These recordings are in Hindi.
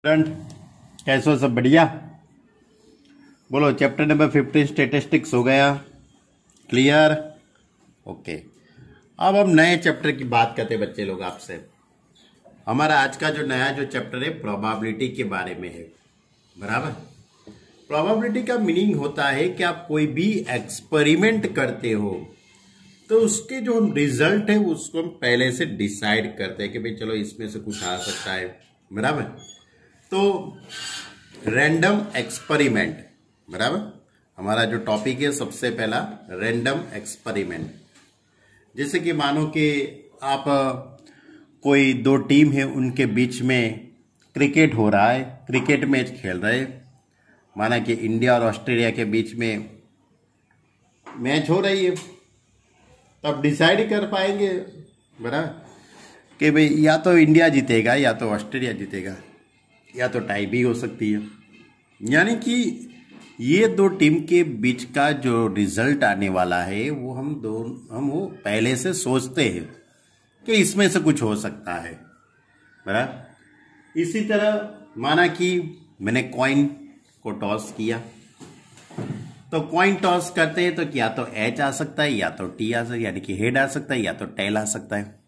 स्टूडेंट कैसे हो सब बढ़िया बोलो चैप्टर नंबर फिफ्टीन स्टेटिस्टिक्स हो गया क्लियर ओके अब हम नए चैप्टर की बात करते हैं बच्चे लोग आपसे हमारा आज का जो नया जो चैप्टर है प्रोबेबिलिटी के बारे में है बराबर प्रोबेबिलिटी का मीनिंग होता है कि आप कोई भी एक्सपेरिमेंट करते हो तो उसके जो हम रिजल्ट है उसको हम पहले से डिसाइड करते हैं कि भाई चलो इसमें से कुछ आ सकता है बराबर तो रैंडम एक्सपेरिमेंट बराबर हमारा जो टॉपिक है सबसे पहला रैंडम एक्सपेरिमेंट जैसे कि मानो कि आप कोई दो टीम है उनके बीच में क्रिकेट हो रहा है क्रिकेट मैच खेल रहे माना कि इंडिया और ऑस्ट्रेलिया के बीच में मैच हो रही है तब डिसाइड कर पाएंगे बराबर कि भाई या तो इंडिया जीतेगा या तो ऑस्ट्रेलिया जीतेगा या तो टाई भी हो सकती है यानी कि ये दो टीम के बीच का जो रिजल्ट आने वाला है वो हम दो हम वो पहले से सोचते हैं कि इसमें से कुछ हो सकता है बराबर इसी तरह माना कि मैंने कॉइन को टॉस किया तो कॉइन टॉस करते हैं तो या तो एच आ सकता है या तो टी आ सकता है यानी कि हेड आ सकता है या तो टेल आ सकता है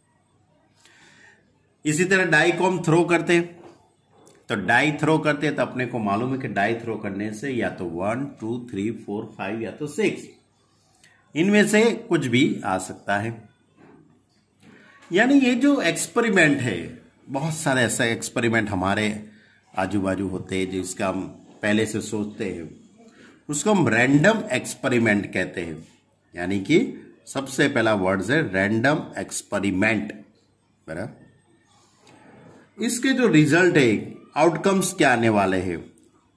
इसी तरह डाइकॉम थ्रो करते हैं तो डाई थ्रो करते हैं तो अपने को मालूम है कि डाई थ्रो करने से या तो one two three four five या तो सिक्स इनमें से कुछ भी आ सकता है यानी ये जो एक्सपेरिमेंट है बहुत सारे ऐसे एक्सपेरिमेंट हमारे आजू बाजू होते हैं जिसका हम पहले से सोचते हैं उसको हम रैंडम एक्सपेरिमेंट कहते हैं यानी कि सबसे पहला वर्ड है रैंडम एक्सपेरिमेंट बरा इसके जो रिजल्ट है आउटकम्स क्या आने वाले हैं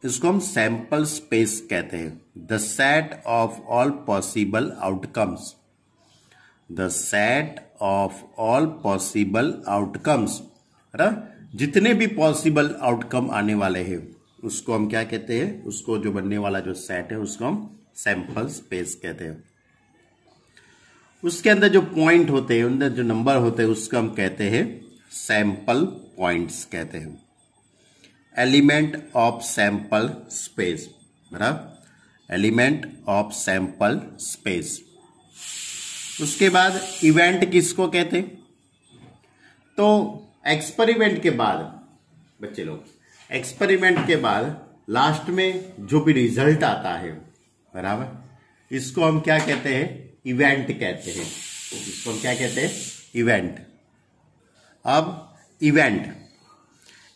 इसको हम सैंपल स्पेस कहते हैं the set of all possible outcomes the set of all possible outcomes जितने भी पॉसिबल आउटकम आने वाले हैं उसको हम क्या कहते हैं उसको जो बनने वाला जो सेट है उसको हम सैंपल स्पेस कहते हैं उसके अंदर जो पॉइंट होते हैं अंदर जो नंबर होते हैं उसको हम कहते हैं सैंपल पॉइंट्स कहते हैं एलिमेंट ऑफ सैंपल स्पेस बराबर एलिमेंट ऑफ सैंपल स्पेस उसके बाद इवेंट किसको कहते तो एक्सपेरिमेंट के बाद बच्चे लोग एक्सपेरिमेंट के बाद लास्ट में जो भी रिजल्ट आता है बराबर इसको हम क्या कहते हैं इवेंट कहते हैं इसको हम क्या कहते हैं इवेंट अब इवेंट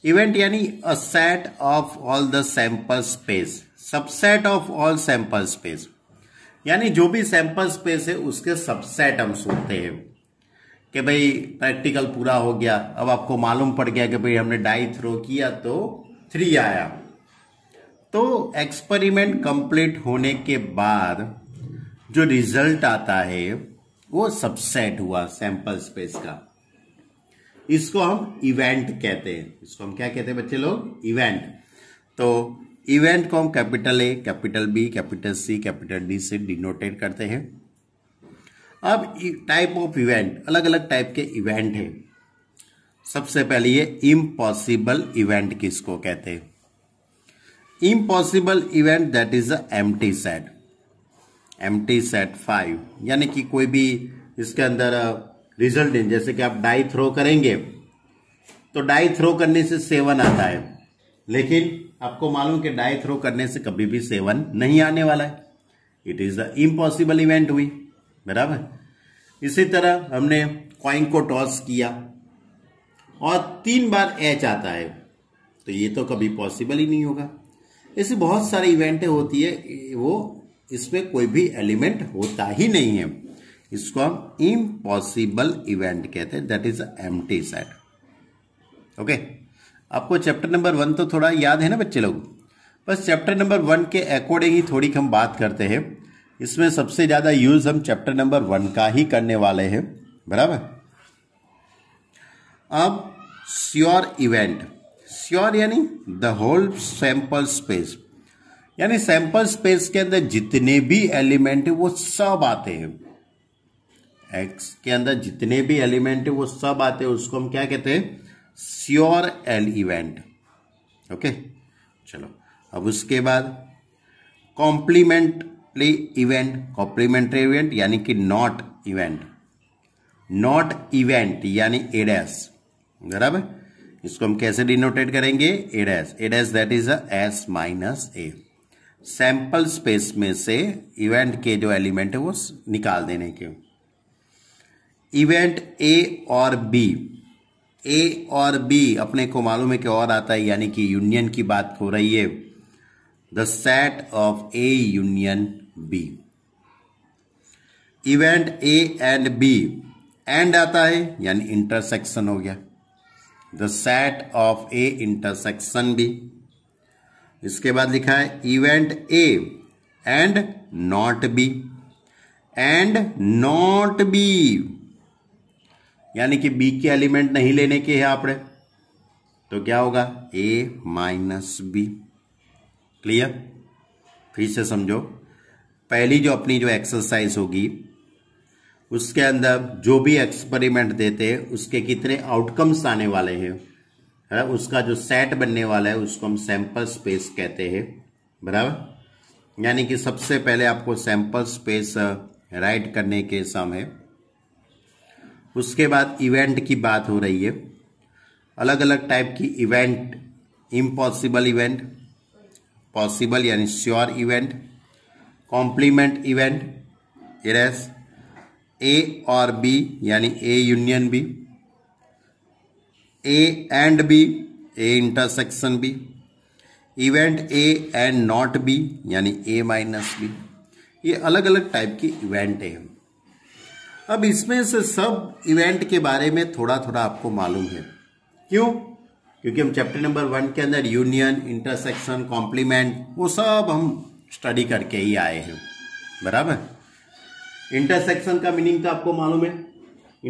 इवेंट यानी a set of all the sample space subset of all sample space यानी जो भी सैंपल स्पेस है उसके सबसेट हम सोचते हैं कि भाई प्रैक्टिकल पूरा हो गया अब आपको मालूम पड़ गया कि भाई हमने डाई थ्रो किया तो थ्री आया तो एक्सपेरिमेंट कंप्लीट होने के बाद जो रिजल्ट आता है वो सबसेट हुआ सैंपल स्पेस का इसको हम इवेंट कहते हैं इसको हम क्या कहते हैं बच्चे लोग इवेंट तो इवेंट को हम capital A capital B capital C capital D से डिनोटेट करते हैं अब टाइप ऑफ इवेंट अलग अलग टाइप के इवेंट हैं सबसे पहले ये इम्पॉसिबल इवेंट किसको कहते हैं impossible event that is empty set T set five यानी कि कोई भी इसके अंदर रिजल्ट इन जैसे कि आप डाई थ्रो करेंगे तो डाई थ्रो करने से सेवन आता है लेकिन आपको मालूम कि डाई थ्रो करने से कभी भी सेवन नहीं आने वाला है it is the impossible event हुई बराबर इसी तरह हमने क्वाइंग को टॉस किया और तीन बार एच आता है तो ये तो कभी पॉसिबल ही नहीं होगा ऐसे बहुत सारे इवेंटें होती है वो इसमें कोई भी एलिमेंट होता ही नहीं है इसको हम इम्पॉसिबल इवेंट कहते हैं that is empty set okay आपको चैप्टर नंबर वन तो थोड़ा याद है ना बच्चे लोग बस चैप्टर नंबर वन के अकॉर्डिंग ही थोड़ी हम बात करते हैं इसमें सबसे ज़्यादा यूज हम चैप्टर नंबर वन का ही करने वाले हैं बराबर अब श्योर इवेंट श्योर यानी द होल सैंपल स्पेस यानी सैंपल स्पेस के अंदर जितने भी एलिमेंट है वो सब आते हैं एक्स के अंदर जितने भी एलिमेंट है वो सब आते हैं उसको हम क्या कहते हैं श्योर एल इवेंट ओके चलो अब उसके बाद कॉम्प्लीमेंटली इवेंट कॉम्प्लीमेंट्री इवेंट यानी कि नॉट इवेंट नॉट इवेंट यानी एडेस बराबर इसको हम कैसे डिनोटेट करेंगे A dash A dash that is as S minus A sample space में से इवेंट के जो एलिमेंट है वो निकाल देने के इवेंट ए और बी ए और बी अपने को मालूम है कि और आता है यानी कि यूनियन की बात हो रही है the set of A union B event A and B and आता है यानी इंटरसेक्शन हो गया the set of A intersection B इसके बाद लिखा है event A and not B and not B यानी कि बी के एलिमेंट नहीं लेने के हैं आपने तो क्या होगा ए माइनस बी क्लियर फिर से समझो पहली जो अपनी जो एक्सरसाइज होगी उसके अंदर जो भी एक्सपेरिमेंट देते हैं उसके कितने आउटकम्स आने वाले हैं है उसका जो सेट बनने वाला है उसको हम सैंपल स्पेस कहते हैं बराबर यानी कि सबसे पहले आपको सैंपल स्पेस राइट करने के समय उसके बाद इवेंट की बात हो रही है अलग अलग टाइप की इवेंट इम्पॉसिबल इवेंट पॉसिबल यानी श्योर इवेंट कॉम्प्लीमेंट इवेंट इरेस ए और बी यानी A union B A and B A intersection B event A and not B यानी ए माइनस बी ये अलग अलग टाइप की इवेंट हैं अब इसमें से सब इवेंट के बारे में थोड़ा थोड़ा आपको मालूम है क्यों क्योंकि हम चैप्टर नंबर वन के अंदर यूनियन इंटरसेक्शन कॉम्प्लीमेंट वो सब हम स्टडी करके ही आए हैं बराबर इंटरसेक्शन का मीनिंग तो आपको मालूम है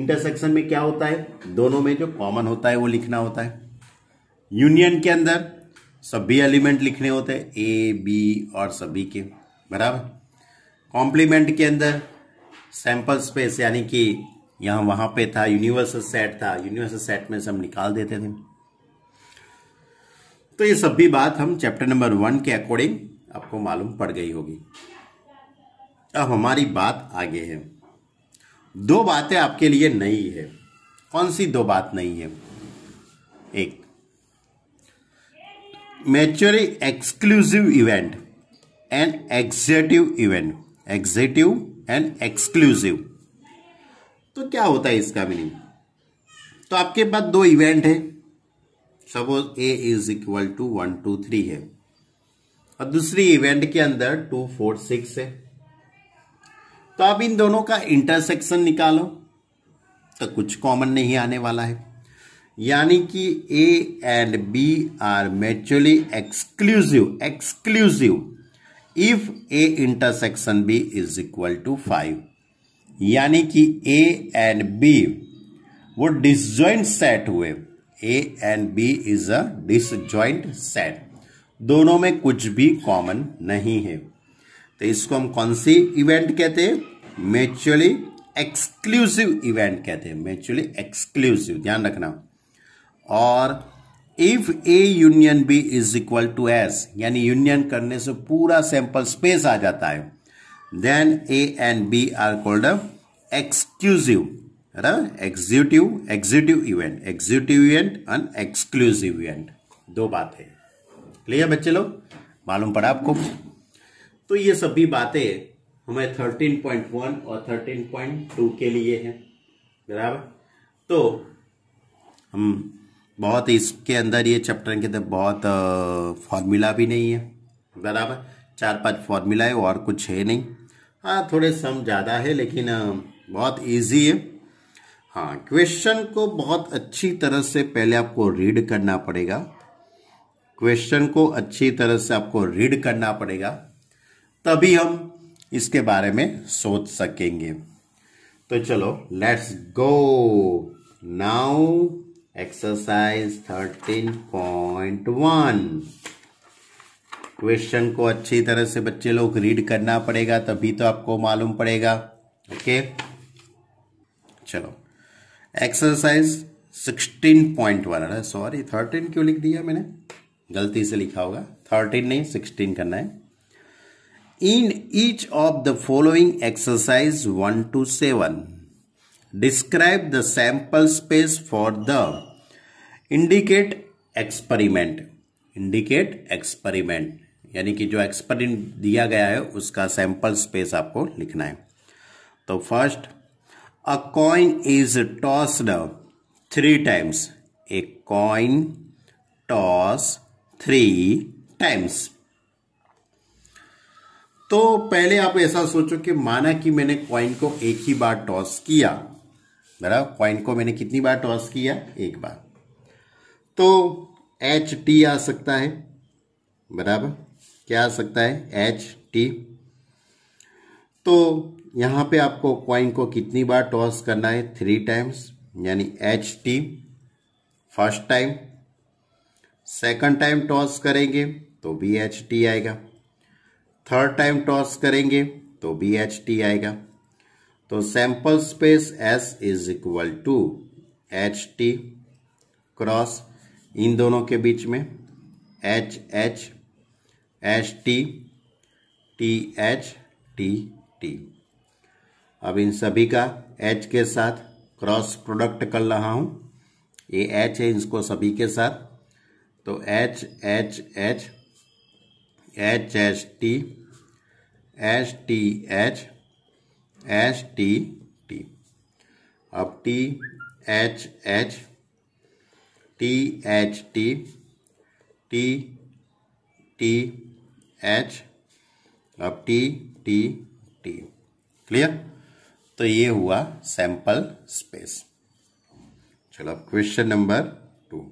इंटरसेक्शन में क्या होता है दोनों में जो कॉमन होता है वो लिखना होता है यूनियन के अंदर सभी एलिमेंट लिखने होते हैं ए बी और सभी के बराबर कॉम्प्लीमेंट के अंदर सैंपल स्पेस यानी कि यहाँ वहां पे था यूनिवर्सल सेट था यूनिवर्सल सेट में से हम निकाल देते थे तो ये सब भी बात हम चैप्टर नंबर वन के अकॉर्डिंग आपको मालूम पड़ गई होगी अब हमारी बात आगे है दो बातें आपके लिए नई है कौन सी दो बात नहीं है एक mutually exclusive event and exhaustive event exhaustive and exclusive तो क्या होता है इसका मीनिंग तो आपके पास दो इवेंट है suppose A is equal to one two three है और दूसरी इवेंट के अंदर टू फोर सिक्स है तो आप इन दोनों का इंटरसेक्शन निकालो तो कुछ कॉमन नहीं आने वाला है यानी कि A and B are mutually exclusive exclusive if A intersection B is equal to five यानी कि ए एंड बी वो डिसज्वाइंट सेट हुए A and B is a disjoint set दोनों में कुछ भी कॉमन नहीं है तो इसको हम कौन सी इवेंट कहते हैं मेचुअली एक्सक्लूसिव इवेंट कहते हैं मेचुअली एक्सक्लूसिव ध्यान रखना और if A union B is equal to S यानी यूनियन करने से पूरा सैंपल स्पेस आ जाता है then A and B are called exclusive executive executive event executive event and exclusive event दो बात है क्लियर बच्चे लोग मालूम पड़ा आपको तो ये सभी बातें हमें 13.1 और 13.2 के लिए हैं बराबर तो हम बहुत इसके अंदर ये चैप्टर के अंदर बहुत फार्मूला भी नहीं है बराबर चार पांच फार्मूला है और कुछ है नहीं हाँ थोड़े सम ज़्यादा है लेकिन बहुत इजी है हाँ क्वेश्चन को बहुत अच्छी तरह से पहले आपको रीड करना पड़ेगा क्वेश्चन को अच्छी तरह से आपको रीड करना पड़ेगा तभी हम इसके बारे में सोच सकेंगे तो चलो let's go now exercise thirteen point one question को अच्छी तरह से बच्चे लोग रीड करना पड़ेगा तभी तो आपको मालूम पड़ेगा ओके चलो एक्सरसाइज सिक्सटीन पॉइंट वन अरे सॉरी थर्टीन क्यों लिख दिया मैंने गलती से लिखा होगा थर्टीन नहीं सिक्सटीन करना है in each of the following exercise one two seven describe the sample space for the indicate experiment indicate experiment यानी कि जो एक्सपेरिमेंट दिया गया है उसका सैंपल स्पेस आपको लिखना है तो first a coin is tossed three times a coin toss three times तो पहले आप ऐसा सोचो कि माना कि मैंने कॉइन को एक ही बार टॉस किया बराबर कॉइन को मैंने कितनी बार टॉस किया एक बार तो एच टी आ सकता है बराबर क्या आ सकता है एच टी तो यहां पे आपको क्वाइन को कितनी बार टॉस करना है थ्री टाइम्स यानी H T first time second time toss करेंगे तो भी एच टी आएगा थर्ड टाइम टॉस करेंगे तो भी एच टी आएगा तो sample space S is equal to H T cross इन दोनों के बीच में H H H T T H T T अब इन सभी का एच के साथ क्रॉस प्रोडक्ट कर रहा हूँ ये एच है इसको सभी के साथ तो H H H H H T H T H H T T अब T H H T H T T T H अब टी टी टी क्लियर तो ये हुआ सैंपल स्पेस चलो अब क्वेश्चन नंबर टू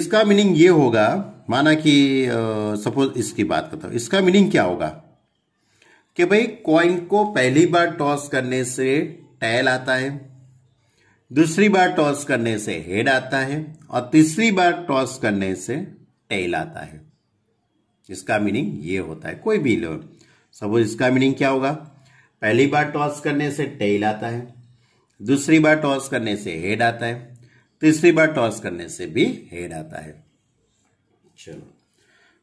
इसका मीनिंग ये होगा माना कि सपोज इसकी बात करता हूं इसका मीनिंग क्या होगा कि भाई कॉइन को पहली बार टॉस करने से टैल आता है दूसरी बार टॉस करने से हेड आता है और तीसरी बार टॉस करने से टेल आता है इसका मीनिंग ये होता है कोई भी लोन सपोज इसका मीनिंग क्या होगा पहली बार टॉस करने से टेल आता है दूसरी बार टॉस करने से हेड आता है तीसरी बार टॉस करने से भी हेड आता है चलो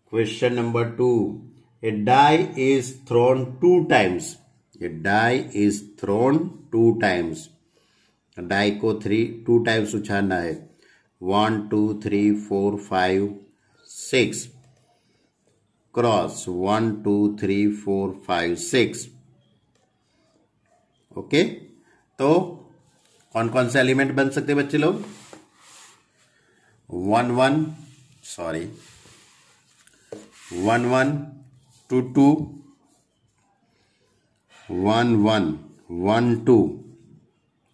question number two a die is thrown two times a die is thrown two times die को थ्री टू टाइम्स उछालना है one two three four five six cross one two three four five six okay तो कौन कौन से एलिमेंट बन सकते बच्चे लोग one one sorry one one two two one one one two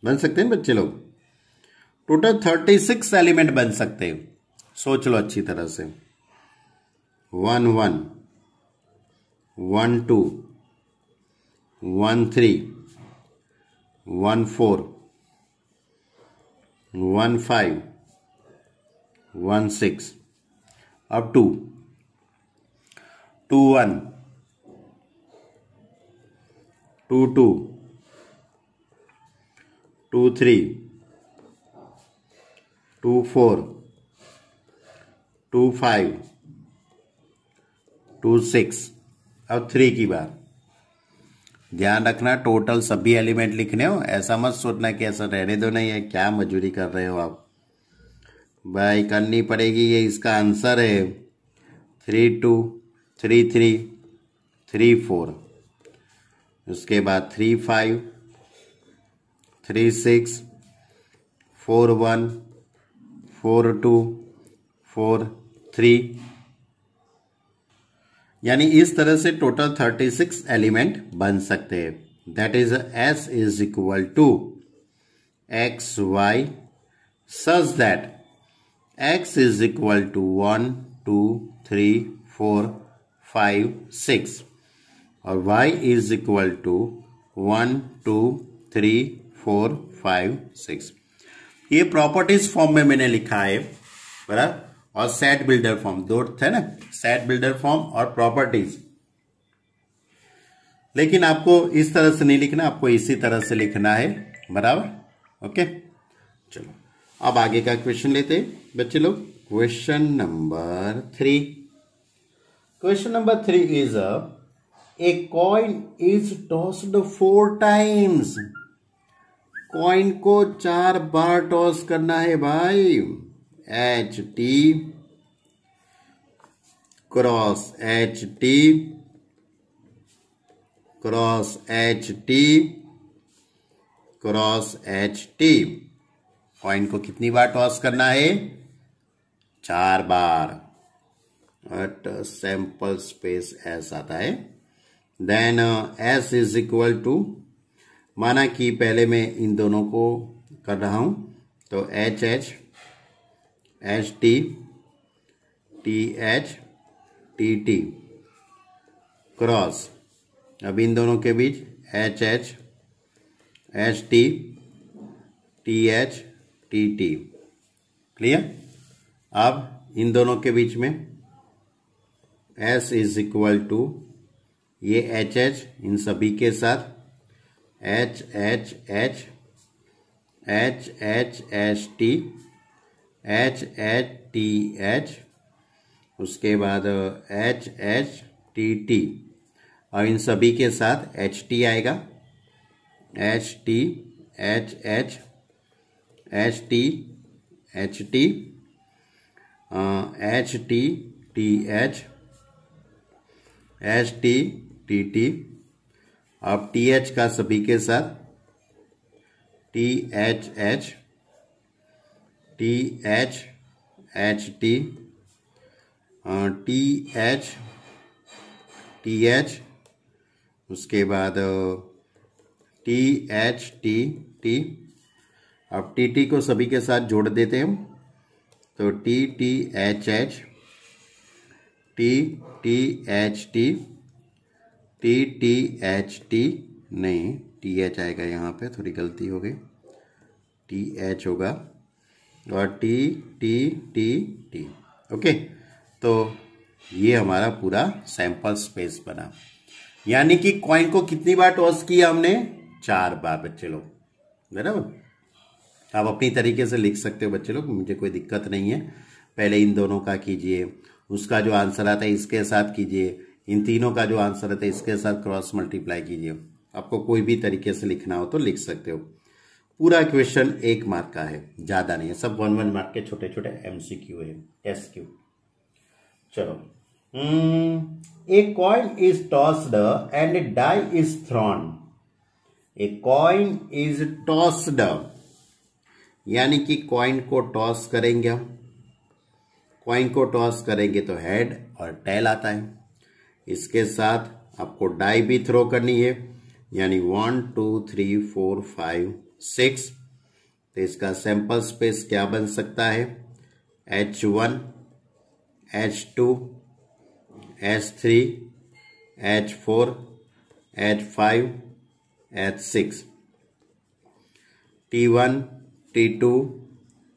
बन सकते हैं बच्चे लोग टोटल थर्टी सिक्स एलिमेंट बन सकते हैं सोच लो अच्छी तरह से one one one two one three one four one five one six अब two two one two two two three two four two five two six अब थ्री की बार ध्यान रखना टोटल सभी एलिमेंट लिखने हो ऐसा मत सोचना कि ऐसा रहने दो नहीं है क्या मजूरी कर रहे हो आप भाई करनी पड़ेगी ये इसका आंसर है three two three three three four उसके बाद three five three six four one four two four three यानी इस तरह से टोटल थर्टी सिक्स एलिमेंट बन सकते हैं that is S is equal to X Y such that X is equal to one two three four five six और Y is equal to one two three four five six ये प्रॉपर्टीज फॉर्म में मैंने लिखा है बराबर और सेट बिल्डर फॉर्म दो है ना सेट बिल्डर फॉर्म और प्रॉपर्टीज लेकिन आपको इस तरह से नहीं लिखना आपको इसी तरह से लिखना है बराबर ओके चलो अब आगे का क्वेश्चन लेते हैं बच्चे लोग question number three question number three is a coin is tossed four times coin को चार बार टॉस करना है भाई H T cross H T cross H T cross H T coin को कितनी बार टॉस करना है चार बार एट सैंपल स्पेस एस आता है then S is equal to माना कि पहले मैं इन दोनों को कर रहा हूँ तो H H H T T H T T cross अब इन दोनों के बीच H H H T T H T T clear अब इन दोनों के बीच में एस इज इक्वल टू ये एच एच इन सभी के साथ H H H H H H T H H T H उसके बाद एच एच टी टी और इन सभी के साथ एच टी आएगा H T H H H T H T H T T H H T T T अब टी एच का सभी के साथ T H H T H H T T H T H उसके बाद टी एच टी टी अब टी टी को सभी के साथ जोड़ देते हैं तो T T H H T T H T T T H T नहीं टी एच आएगा यहाँ पे थोड़ी गलती हो गई टी एच होगा और T T T T okay तो ये हमारा पूरा सैंपल स्पेस बना यानी कि कॉइन को कितनी बार टॉस किया हमने चार बार बच्चे लोग बराबर आप अपनी तरीके से लिख सकते हो बच्चे लोग मुझे कोई दिक्कत नहीं है पहले इन दोनों का कीजिए उसका जो आंसर आता है इसके साथ कीजिए इन तीनों का जो आंसर रहता है तो इसके साथ क्रॉस मल्टीप्लाई कीजिए आपको कोई भी तरीके से लिखना हो तो लिख सकते हो पूरा क्वेश्चन एक मार्क का है ज़्यादा नहीं है सब वन वन मार्क के छोटे छोटे एम सी क्यू है एस क्यू चलो a coin is tossed and die is thrown a coin is tossed यानी कि कॉइन को टॉस करेंगे हम कॉइन को टॉस करेंगे तो हेड और टेल आता है इसके साथ आपको डाई भी थ्रो करनी है यानी one two three four five six तो इसका सैंपल स्पेस क्या बन सकता है H one H two H three H four H five H six T one T two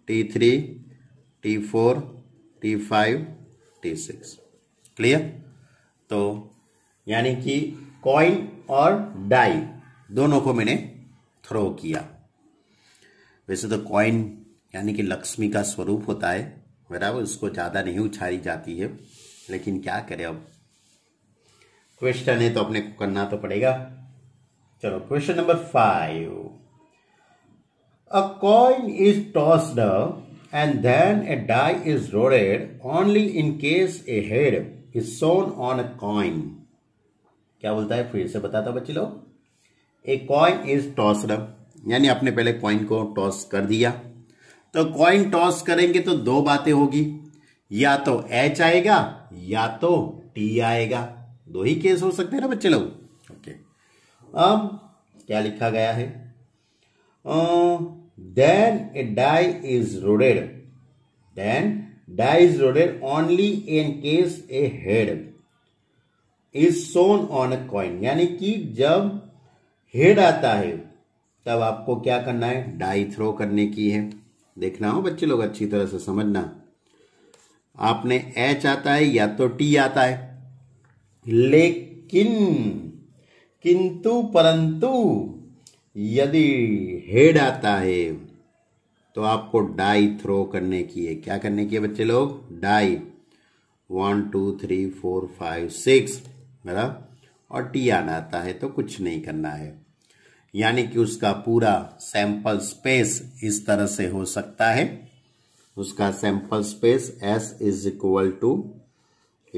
T three T four T five T six clear तो यानी कि कॉइन और डाई दोनों को मैंने थ्रो किया वैसे तो कॉइन यानी कि लक्ष्मी का स्वरूप होता है बराबर उसको ज़्यादा नहीं उछारी जाती है लेकिन क्या करें अब क्वेश्चन है तो अपने को करना तो पड़ेगा चलो question number five a coin is tossed and then a die is rolled only in case a head is shown on a coin क्या बोलता है फिर से बताता बच्चे लोग ए कॉइन इज टॉसड यानी आपने पहले कॉइन को टॉस कर दिया तो कॉइन टॉस करेंगे तो दो बातें होगी या तो एच आएगा या तो टी आएगा दो ही केस हो सकते हैं ना बच्चे लोग ओके अब क्या लिखा गया है then a die is rolled then dies loaded only in case a head is shown on a coin यानी कि जब हेड आता है तब आपको क्या करना है डाई थ्रो करने की है देखना हो बच्चे लोग अच्छी तरह से समझना आपने एच आता है या तो टी आता है लेकिन किंतु परंतु यदि हेड आता है तो आपको डाई थ्रो करने की है क्या करने की है बच्चे लोग die one two three four five six मेरा और टी आना आता है तो कुछ नहीं करना है यानी कि उसका पूरा सैंपल स्पेस इस तरह से हो सकता है उसका sample space S is equal to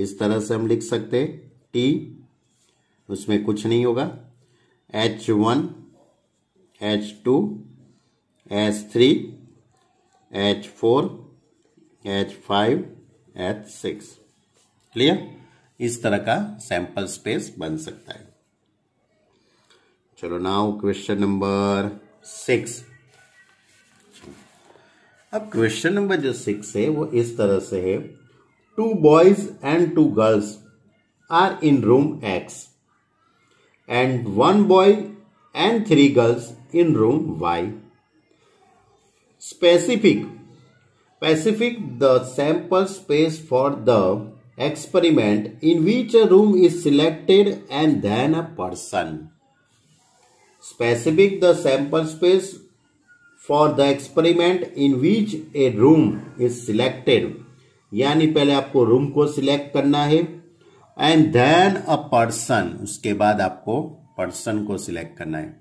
इस तरह से हम लिख सकते हैं टी उसमें कुछ नहीं होगा H one H two H three H four H five H six clear इस तरह का सैंपल स्पेस बन सकता है चलो नाउ क्वेश्चन नंबर सिक्स अब क्वेश्चन नंबर जो सिक्स है वो इस तरह से है two boys and two girls are in room X and one boy and three girls in room Y specific specific the sample space for the experiment in which a room is selected and then a person specific the sample space for the experiment in which a room is selected यानी पहले आपको रूम को सिलेक्ट करना है एंड धैन अ पर्सन उसके बाद आपको पर्सन को सिलेक्ट करना है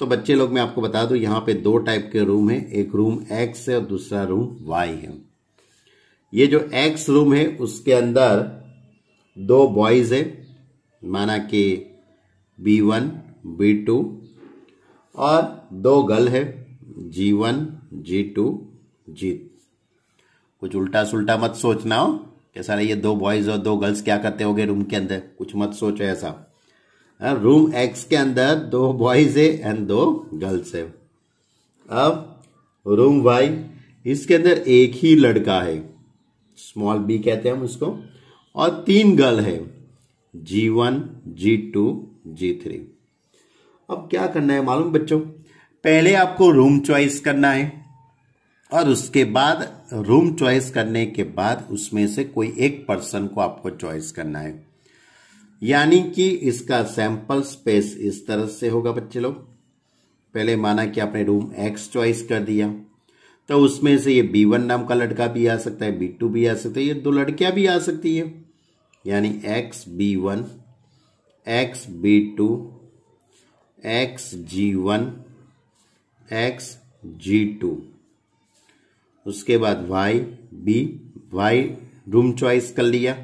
तो बच्चे लोग मैं आपको बता दूं यहां पे दो टाइप के रूम है एक रूम एक्स है और दूसरा रूम वाई है ये जो एक्स रूम है उसके अंदर दो बॉयज है माना कि बी वन बी टू और दो गर्ल है जी वन जी टू जी कुछ उल्टा सुल्टा मत सोचना हो कैसा ये दो बॉयज और दो गर्ल्स क्या करते होंगे रूम के अंदर कुछ मत सोचो ऐसा रूम हाँ, एक्स के अंदर दो बॉयज है एंड दो गर्ल्स है अब रूम वाई इसके अंदर एक ही लड़का है स्मॉल बी कहते हैं हम उसको और तीन गर्ल है G one G two G three अब क्या करना है मालूम बच्चों पहले आपको रूम चॉइस करना है और उसके बाद रूम चॉइस करने के बाद उसमें से कोई एक पर्सन को आपको चॉइस करना है यानी कि इसका सैंपल स्पेस इस तरह से होगा बच्चे लोग पहले माना कि आपने रूम एक्स चॉइस कर दिया तो उसमें से ये बी वन नाम का लड़का भी आ सकता है बी टू भी आ सकता है ये दो लड़कियां भी आ सकती है यानी X B one X B two X G one X G two उसके बाद Y B Y room choice कर लिया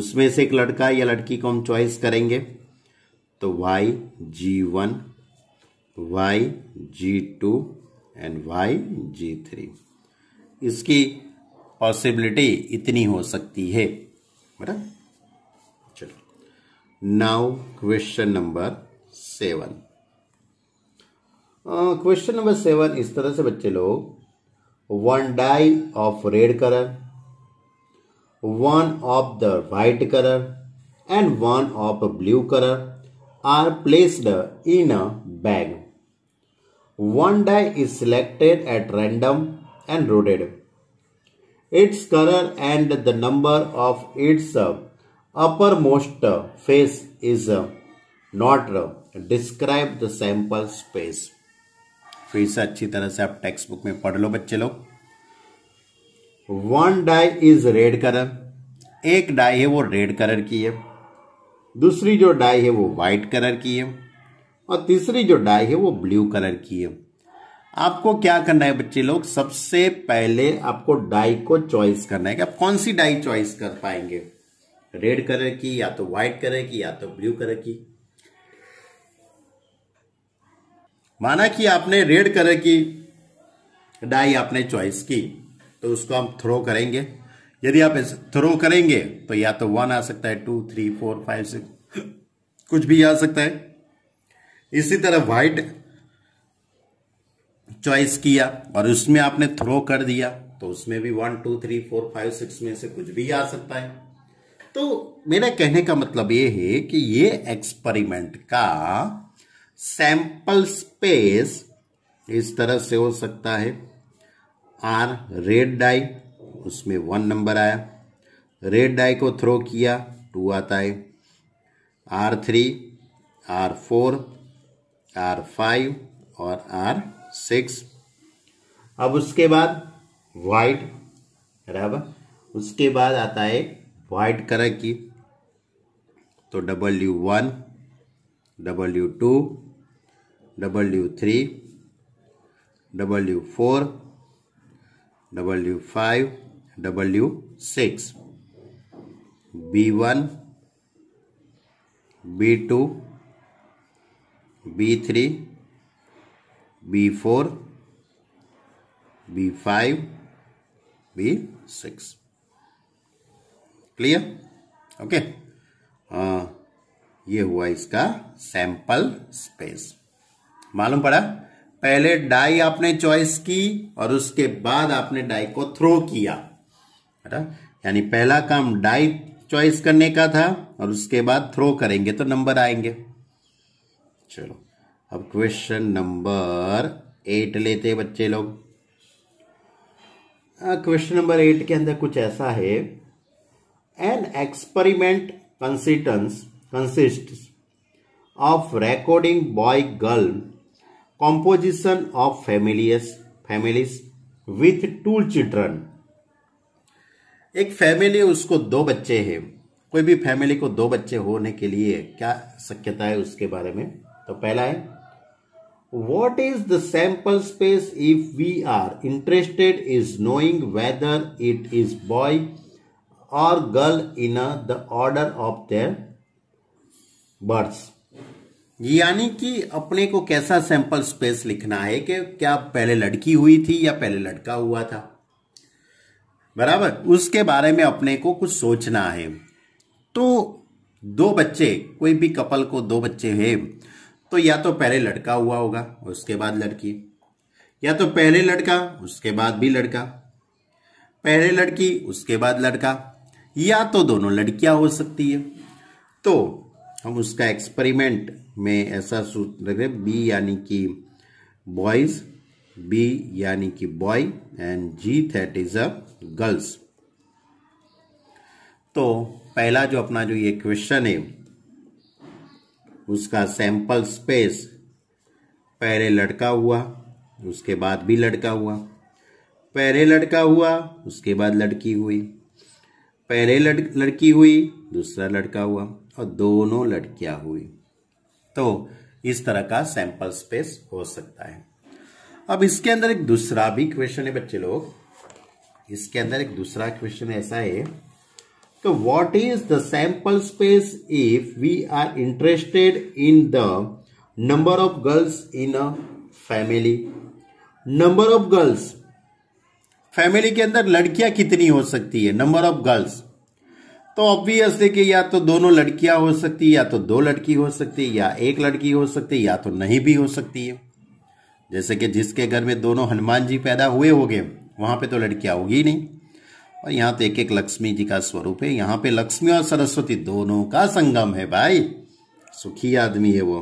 उसमें से एक लड़का या लड़की को हम चॉइस करेंगे तो Y G one Y G two and Y G three इसकी पॉसिबिलिटी इतनी हो सकती है बेटा चलो now question number seven question number seven इस तरह से बच्चे लोग one die of red colour one of the white color and one of blue color are placed in a bag. One die is selected at random and rotated. Its color and the number of its uppermost face is not describe the sample space फिर से अच्छी तरह से आप टेक्स्ट बुक में पढ़ लो बच्चे लोग one die is red colour एक डाई है वो रेड कलर की है दूसरी जो डाई है वो वाइट कलर की है और तीसरी जो डाई है वो ब्लू कलर की है आपको क्या करना है बच्चे लोग सबसे पहले आपको डाई को चॉइस करना है कि आप कौन सी डाई चॉइस कर पाएंगे रेड कलर की या तो व्हाइट कलर की या तो ब्लू कलर की माना कि आपने रेड कलर की डाई आपने चॉइस की तो उसको हम थ्रो करेंगे यदि आप थ्रो करेंगे तो या तो वन आ सकता है two three four five six कुछ भी आ सकता है इसी तरह वाइट चॉइस किया और उसमें आपने थ्रो कर दिया तो उसमें भी one two three four five six में से कुछ भी आ सकता है तो मेरा कहने का मतलब ये है कि ये एक्सपेरिमेंट का सैंपल स्पेस इस तरह से हो सकता है आर रेड डाई उसमें वन नंबर आया रेड डाई को थ्रो किया टू आता है R three R four R five और आर सिक्स अब उसके बाद वाइट बराबर उसके बाद आता है वाइट कलर की तो W one W two W three W four W five W six B one B two B three B four B five B six clear okay ये हुआ इसका सैंपल स्पेस मालूम पड़ा पहले डाई आपने चॉइस की और उसके बाद आपने डाई को थ्रो किया यानी पहला काम डाई चॉइस करने का था और उसके बाद थ्रो करेंगे तो नंबर आएंगे चलो अब क्वेश्चन नंबर एट लेते बच्चे लोग क्वेश्चन नंबर एट के अंदर कुछ ऐसा है an experiment consistence consist of recording boy girl composition of families families with two children एक फैमिली उसको दो बच्चे हैं कोई भी फैमिली को दो बच्चे होने के लिए क्या शक्यता है उसके बारे में तो पहला है what is the sample space if we are interested is knowing whether it is boy और girl in the order of their births यानी कि अपने को कैसा सैंपल स्पेस लिखना है कि क्या पहले लड़की हुई थी या पहले लड़का हुआ था बराबर उसके बारे में अपने को कुछ सोचना है तो दो बच्चे कोई भी कपल को दो बच्चे हैं तो या तो पहले लड़का हुआ होगा उसके बाद लड़की या तो पहले लड़का उसके बाद भी लड़का पहले लड़की उसके बाद लड़का या तो दोनों लड़कियां हो सकती है तो हम उसका एक्सपेरिमेंट में ऐसा सूत्र है बी यानी कि बॉयज बी यानी कि boy and G that is a girls तो पहला जो अपना जो ये क्वेश्चन है उसका सैंपल स्पेस पहले लड़का हुआ उसके बाद भी लड़का हुआ पहले लड़का हुआ उसके बाद लड़की हुई पहले लड़, लड़की हुई दूसरा लड़का हुआ और दोनों लड़कियां हुई तो इस तरह का सैंपल स्पेस हो सकता है अब इसके अंदर एक दूसरा भी क्वेश्चन है बच्चे लोग इसके अंदर एक दूसरा क्वेश्चन ऐसा है तो what is the sample space if we are interested in the number of girls in a family number of girls family के अंदर लड़कियां कितनी हो सकती है नंबर ऑफ गर्ल्स तो ऑब्वियसली कि या तो दोनों लड़कियां हो सकती या तो दो लड़की हो सकती या एक लड़की हो सकती या तो नहीं भी हो सकती है जैसे कि जिसके घर में दोनों हनुमान जी पैदा हुए होंगे वहां पे तो लड़कियां होगी नहीं और यहाँ तो एक एक लक्ष्मी जी का स्वरूप है यहाँ पे लक्ष्मी और सरस्वती दोनों का संगम है भाई सुखी आदमी है वो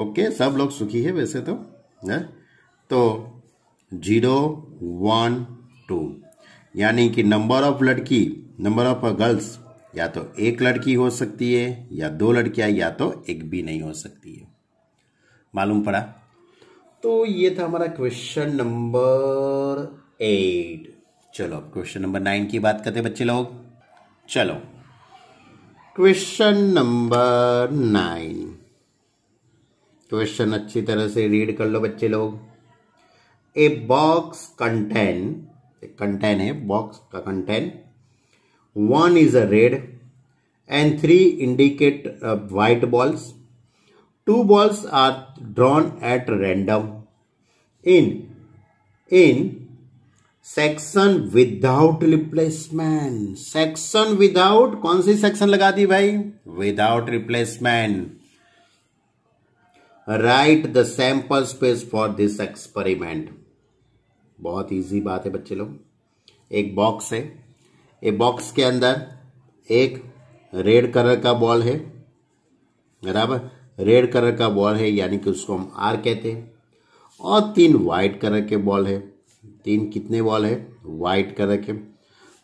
ओके सब लोग सुखी है वैसे तो है तो जीरो वन टू यानी कि नंबर ऑफ लड़की नंबर ऑफ गर्ल्स या तो एक लड़की हो सकती है या दो लड़कियां या तो एक भी नहीं हो सकती है मालूम पड़ा तो ये था हमारा क्वेश्चन नंबर एट चलो अब क्वेश्चन नंबर नाइन की बात करते बच्चे लोग चलो क्वेश्चन नंबर नाइन क्वेश्चन अच्छी तरह से रीड कर लो बच्चे लोग ए बॉक्स कंटेन कंटेन है बॉक्स का contain one is a red and three indicate uh, white balls. Two balls are drawn at random in, in section without replacement section without कौन सी सेक्शन लगा दी भाई without replacement right the sample space for this experiment बहुत इजी बात है बच्चे लोग एक बॉक्स है ये बॉक्स के अंदर एक रेड कलर का बॉल है बराबर रेड कलर का बॉल है यानी कि उसको हम आर कहते हैं और तीन वाइट कलर के बॉल है तीन कितने बॉल है वाइट कलर के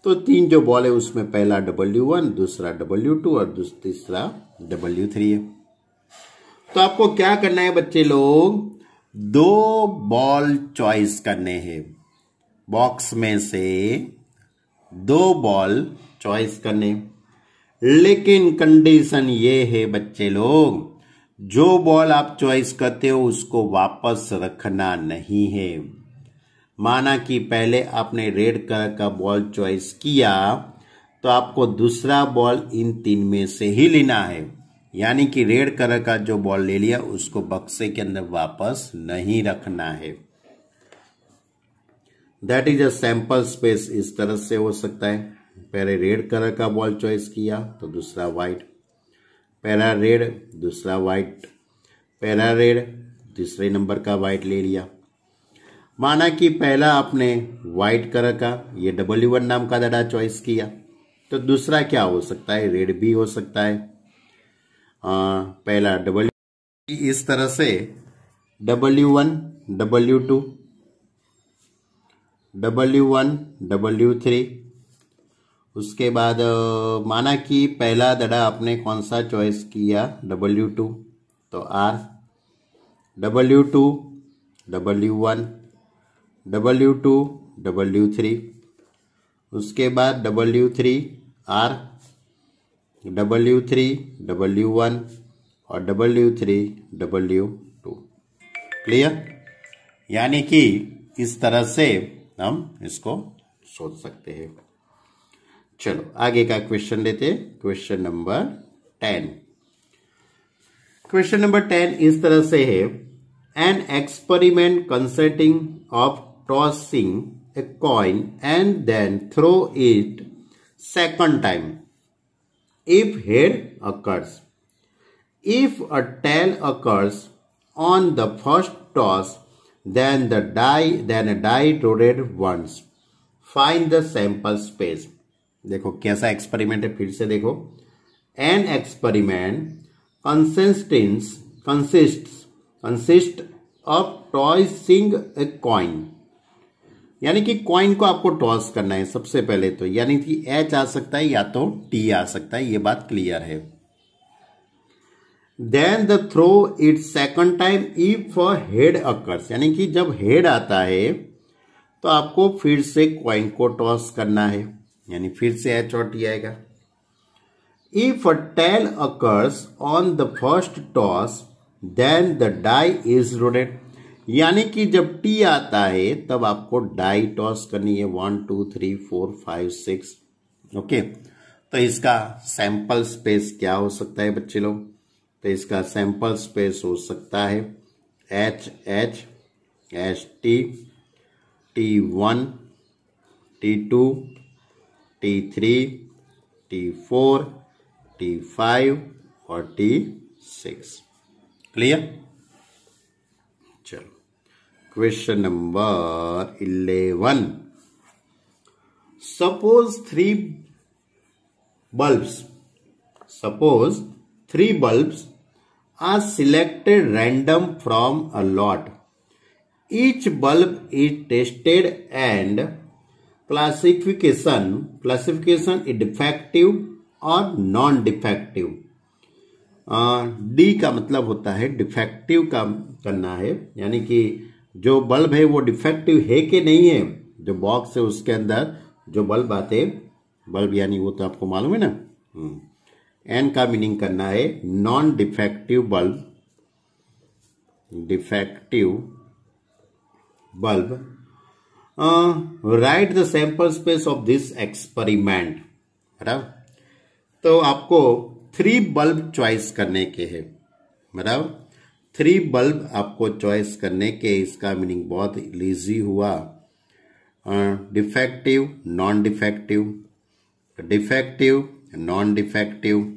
तो तीन जो बॉल है उसमें पहला डब्ल्यू वन दूसरा डब्ल्यू टू और तीसरा डब्ल्यू थ्री है तो आपको क्या करना है बच्चे लोग दो बॉल चॉइस करने हैं बॉक्स में से दो बॉल चॉइस करने लेकिन कंडीशन ये है बच्चे लोग जो बॉल आप चॉइस करते हो उसको वापस रखना नहीं है माना कि पहले आपने रेड कलर का बॉल चॉइस किया तो आपको दूसरा बॉल इन तीन में से ही लेना है यानी कि रेड कलर का जो बॉल ले लिया उसको बक्से के अंदर वापस नहीं रखना है that is a sample space इस तरह से हो सकता है पहले रेड कलर का बॉल चॉइस किया तो दूसरा वाइट पहला रेड दूसरा वाइट पहला रेड तीसरे नंबर का वाइट ले लिया माना कि पहला आपने वाइट कलर का ये डब्ल्यू वन नाम का दड़ा चॉइस किया तो दूसरा क्या हो सकता है रेड भी हो सकता है आ, पहला डबल इस तरह से W one W two W one W three उसके बाद माना कि पहला दड़ा आपने कौन सा चॉइस किया डब्ल्यू टू तो R W two W one W two W three उसके बाद W three R W three W one और W three W two clear यानी कि इस तरह से हम इसको सोच सकते हैं चलो आगे का क्वेश्चन लेते question number ten question number ten इस तरह से है an experiment consisting of tossing a coin and then throw it second time if head occurs if a tail occurs on the first toss than the die than a die rotated once Find the sample space. देखो कैसा एक्सपेरिमेंट है फिर से देखो an experiment consistence consist consist of tossing a coin यानी कि कॉइन को आपको टॉस करना है सबसे पहले तो यानी कि एच आ सकता है या तो टी आ सकता है ये बात क्लियर है then the throw it second time if for head occurs यानी कि जब हेड आता है तो आपको फिर से क्वाइन को टॉस करना है यानी फिर से एच ऑट आएगा if a tail occurs on the first toss then the die is rolled यानी कि जब टी आता है तब आपको डाई टॉस करनी है one two three four five six okay तो इसका सैंपल स्पेस क्या हो सकता है बच्चे लोग तो इसका सैंपल स्पेस हो सकता है H H H T T one T two T three T four T five और टी सिक्स क्लियर चलो question number eleven suppose three bulb suppose three bulbs are selected random from a lot. Each bulb is tested and classification classification is defective और नॉन डिफेक्टिव डी का मतलब होता है डिफेक्टिव का करना है यानी कि जो बल्ब है वो डिफेक्टिव है कि नहीं है जो बॉक्स है उसके अंदर जो बल्ब आते बल्ब यानी वो तो आपको मालूम है ना एन का मीनिंग करना है non defective bulb defective bulb right the sample space of this experiment बराबर तो आपको थ्री बल्ब चॉइस करने के है बराबर थ्री बल्ब आपको चॉइस करने के इसका मीनिंग बहुत लीजी हुआ defective non defective defective non defective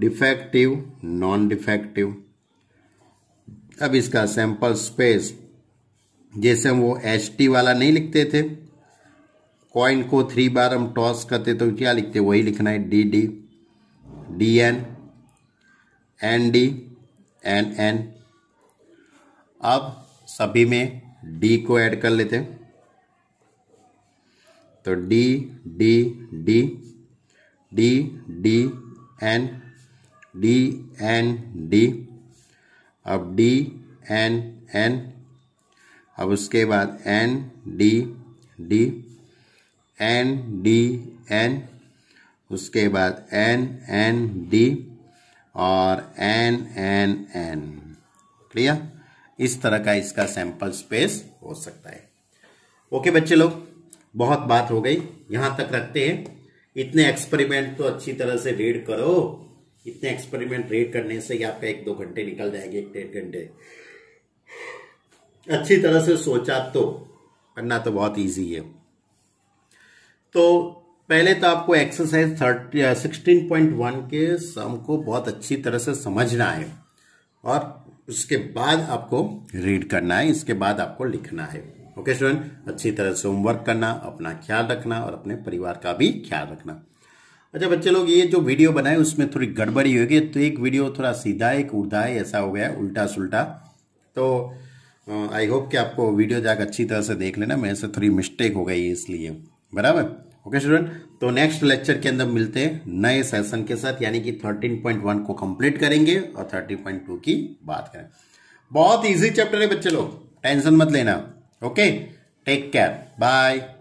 defective non defective अब इसका सैंपल स्पेस जैसे हम वो एस टी वाला नहीं लिखते थे कॉइन को थ्री बार हम टॉस करते तो क्या लिखते वही लिखना है D D D N N D N N अब सभी में डी को ऐड कर लेते तो D D D D D N D N D अब डी एन एन अब उसके बाद N D D N D N उसके बाद एन एन डी और एन एन एन क्लियर इस तरह का इसका सैंपल स्पेस हो सकता है ओके बच्चे लोग बहुत बात हो गई यहां तक रखते हैं इतने एक्सपेरिमेंट तो अच्छी तरह से रीड करो इतने एक्सपेरिमेंट रेड करने से या आपका एक दो घंटे निकल जाएंगे एक डेढ़ घंटे अच्छी तरह से सोचा तो करना तो बहुत इजी है तो पहले तो आपको exercise thirty sixteen point one के सम को बहुत अच्छी तरह से समझना है और उसके बाद आपको रीड करना है इसके बाद आपको लिखना है ओके स्टूडेंट अच्छी तरह से होमवर्क करना अपना ख्याल रखना और अपने परिवार का भी ख्याल रखना अच्छा बच्चे लोग ये जो वीडियो बनाए उसमें थोड़ी गड़बड़ी होगी तो एक वीडियो थोड़ा सीधा एक उल्टा है ऐसा हो गया उल्टा सुल्टा तो आई होप कि आपको वीडियो जाकर अच्छी तरह से देख लेना मेरे से थोड़ी मिस्टेक हो गई इसलिए बराबर ओके स्टूडेंट तो नेक्स्ट लेक्चर के अंदर मिलते हैं नए सेशन के साथ यानी कि 13.1 को कंप्लीट करेंगे और 13.2 की बात करें बहुत इजी चैप्टर है बच्चे लोग टेंशन मत लेना ओके टेक केयर बाय